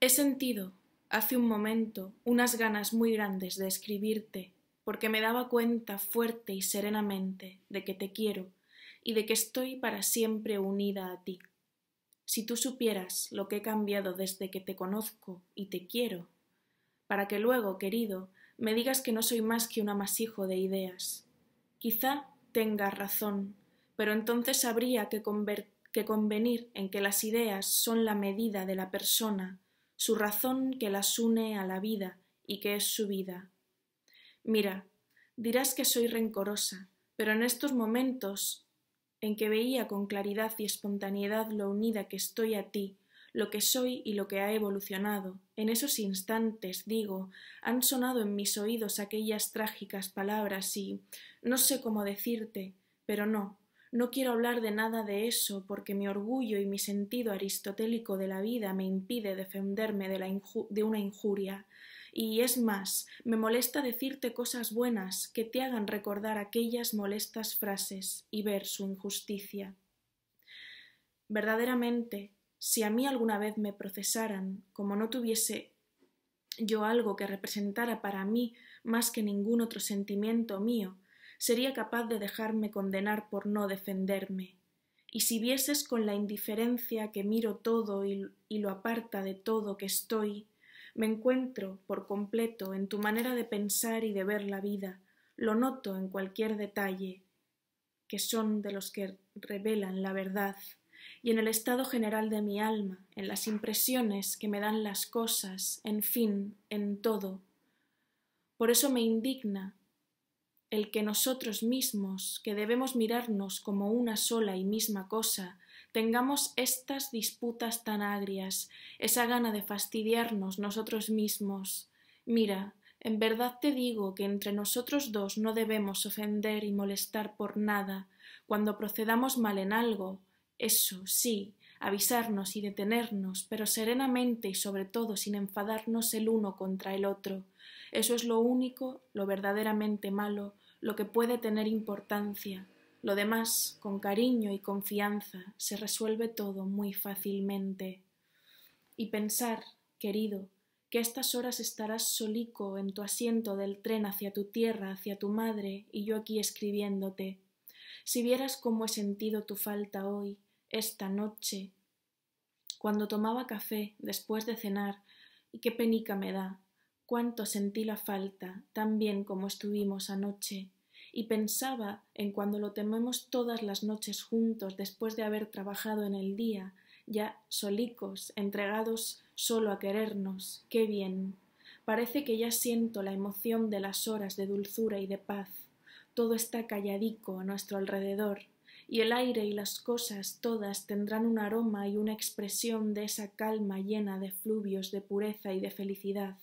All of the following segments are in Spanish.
He sentido hace un momento unas ganas muy grandes de escribirte, porque me daba cuenta fuerte y serenamente de que te quiero y de que estoy para siempre unida a ti. Si tú supieras lo que he cambiado desde que te conozco y te quiero, para que luego, querido, me digas que no soy más que un amasijo de ideas. Quizá tengas razón, pero entonces habría que convertir que convenir en que las ideas son la medida de la persona, su razón que las une a la vida y que es su vida. Mira, dirás que soy rencorosa, pero en estos momentos en que veía con claridad y espontaneidad lo unida que estoy a ti, lo que soy y lo que ha evolucionado. En esos instantes, digo, han sonado en mis oídos aquellas trágicas palabras y no sé cómo decirte, pero no, no quiero hablar de nada de eso porque mi orgullo y mi sentido aristotélico de la vida me impide defenderme de, una injuria. Y es más, me molesta decirte cosas buenas que te hagan recordar aquellas molestas frases y ver su injusticia. Verdaderamente, si a mí alguna vez me procesaran, como no tuviese yo algo que representara para mí más que ningún otro sentimiento mío, sería capaz de dejarme condenar por no defenderme. Y si vieses con la indiferencia que miro todo y, lo aparta de todo que estoy, me encuentro por completo en tu manera de pensar y de ver la vida, lo noto en cualquier detalle, que son de los que revelan la verdad, y en el estado general de mi alma, en las impresiones que me dan las cosas, en fin, en todo. Por eso me indigna el que nosotros mismos, que debemos mirarnos como una sola y misma cosa, tengamos estas disputas tan agrias, esa gana de fastidiarnos nosotros mismos. Mira, en verdad te digo que entre nosotros dos no debemos ofender y molestar por nada, cuando procedamos mal en algo, eso sí, avisarnos y detenernos, pero serenamente y sobre todo sin enfadarnos el uno contra el otro. Eso es lo único, lo verdaderamente malo, lo que puede tener importancia. Lo demás, con cariño y confianza, se resuelve todo muy fácilmente. Y pensar, querido, que estas horas estarás solico en tu asiento del tren hacia tu tierra, hacia tu madre, y yo aquí escribiéndote. Si vieras cómo he sentido tu falta hoy, esta noche, cuando tomaba café después de cenar, y qué penica me da, cuánto sentí la falta, tan bien como estuvimos anoche, y pensaba en cuando lo tememos todas las noches juntos después de haber trabajado en el día, ya solicos, entregados solo a querernos, qué bien. Parece que ya siento la emoción de las horas de dulzura y de paz. Todo está calladico a nuestro alrededor, y el aire y las cosas todas tendrán un aroma y una expresión de esa calma llena de fluvios de pureza y de felicidad.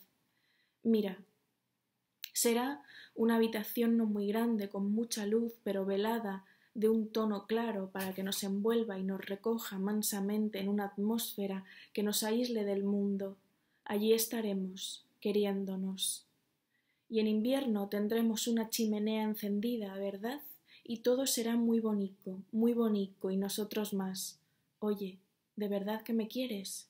Mira, será una habitación no muy grande, con mucha luz, pero velada, de un tono claro para que nos envuelva y nos recoja mansamente en una atmósfera que nos aísle del mundo. Allí estaremos, queriéndonos. Y en invierno tendremos una chimenea encendida, ¿verdad? y todo será muy bonito, muy bonito, y nosotros más. Oye, ¿de verdad que me quieres?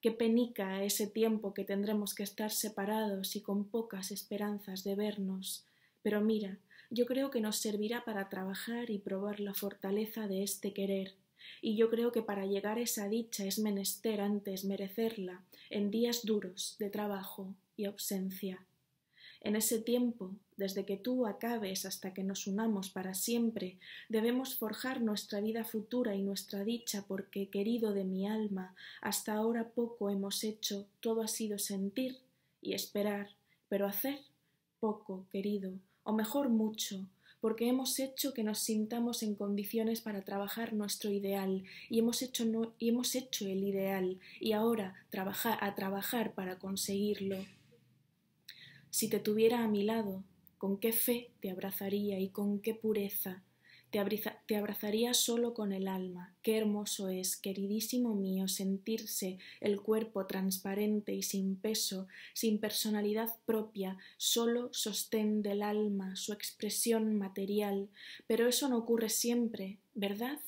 Qué penica ese tiempo que tendremos que estar separados y con pocas esperanzas de vernos. Pero mira, yo creo que nos servirá para trabajar y probar la fortaleza de este querer. Y yo creo que para llegar a esa dicha es menester antes merecerla en días duros de trabajo y ausencia. En ese tiempo desde que tú acabes hasta que nos unamos para siempre, debemos forjar nuestra vida futura y nuestra dicha, porque, querido de mi alma, hasta ahora poco hemos hecho, todo ha sido sentir y esperar, pero hacer poco, querido, o mejor mucho, porque hemos hecho que nos sintamos en condiciones para trabajar nuestro ideal y hemos hecho, y hemos hecho el ideal y ahora trabajar, a trabajar para conseguirlo. Si te tuviera a mi lado, con qué fe te abrazaría y con qué pureza te, abrazaría solo con el alma. Qué hermoso es, queridísimo mío, sentirse el cuerpo transparente y sin peso, sin personalidad propia, solo sostén del alma, su expresión material. Pero eso no ocurre siempre, ¿verdad?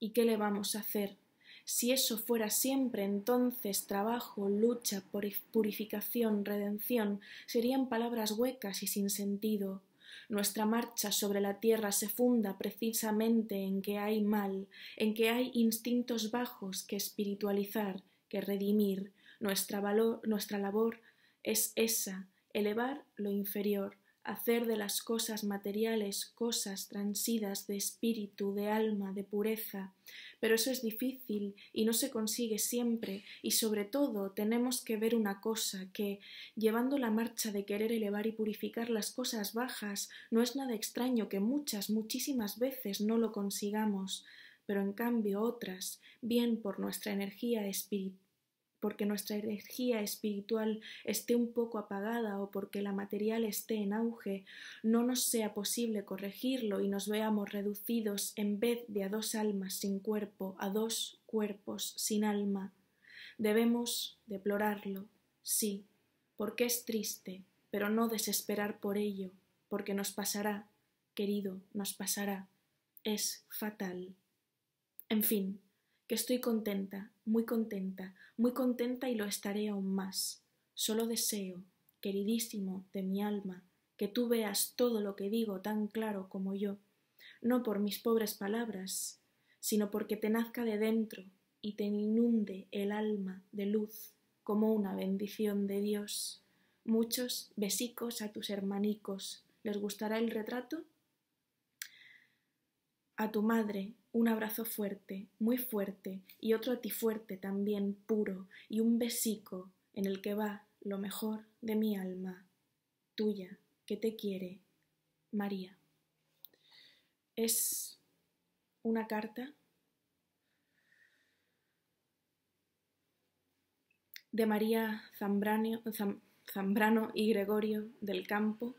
¿Y qué le vamos a hacer? Si eso fuera siempre, entonces trabajo, lucha, purificación, redención, serían palabras huecas y sin sentido. Nuestra marcha sobre la tierra se funda precisamente en que hay mal, en que hay instintos bajos que espiritualizar, que redimir. Nuestra, valor, nuestra labor es esa, elevar lo inferior, hacer de las cosas materiales cosas transidas de espíritu, de alma, de pureza. Pero eso es difícil y no se consigue siempre y sobre todo tenemos que ver una cosa que, llevando la marcha de querer elevar y purificar las cosas bajas, no es nada extraño que muchas, muchísimas veces no lo consigamos, pero en cambio otras, bien por nuestra energía espiritual, porque nuestra energía espiritual esté un poco apagada o porque la material esté en auge, no nos sea posible corregirlo y nos veamos reducidos en vez de a dos almas sin cuerpo, a dos cuerpos sin alma. Debemos deplorarlo, sí, porque es triste, pero no desesperar por ello, porque nos pasará, querido, nos pasará. Es fatal. En fin, que estoy contenta, muy contenta, muy contenta y lo estaré aún más. Solo deseo, queridísimo de mi alma, que tú veas todo lo que digo tan claro como yo, no por mis pobres palabras, sino porque te nazca de dentro y te inunde el alma de luz como una bendición de Dios. Muchos besicos a tus hermanicos. ¿Les gustará el retrato? A tu madre, un abrazo fuerte, muy fuerte, y otro a ti fuerte también, puro, y un besico en el que va lo mejor de mi alma, tuya, que te quiere, María. Es una carta de María Zambrano, Zambrano y Gregorio del Campo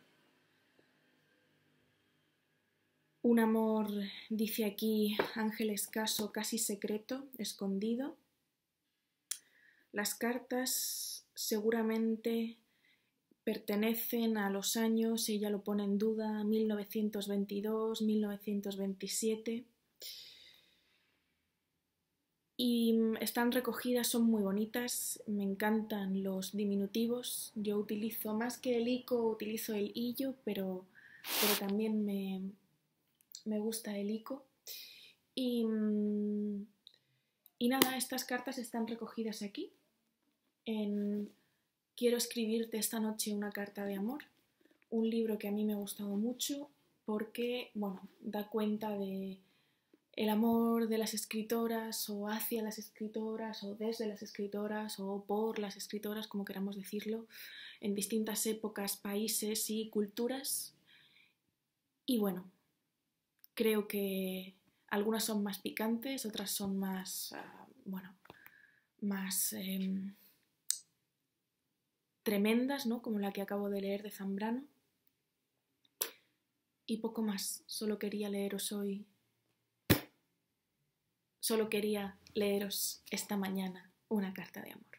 Un amor, dice aquí, ángel escaso, casi secreto, escondido. Las cartas seguramente pertenecen a los años, ella lo pone en duda, 1922, 1927. Y están recogidas, son muy bonitas, me encantan los diminutivos. Yo utilizo, más que el ico, utilizo el illo, pero, pero también me, me gusta el ICO. Mm, y, nada, estas cartas están recogidas aquí en Quiero escribirte esta noche una carta de amor, un libro que a mí me ha gustado mucho porque, bueno, da cuenta de el amor de las escritoras o hacia las escritoras o desde las escritoras o por las escritoras, como queramos decirlo, en distintas épocas, países y culturas. Y bueno, Creo que algunas son más picantes, otras son más, ah, bueno, más em, tremendas, ¿no? Como la que acabo de leer de Zambrano. Y poco más, solo quería leeros hoy, solo quería leeros esta mañana una carta de amor.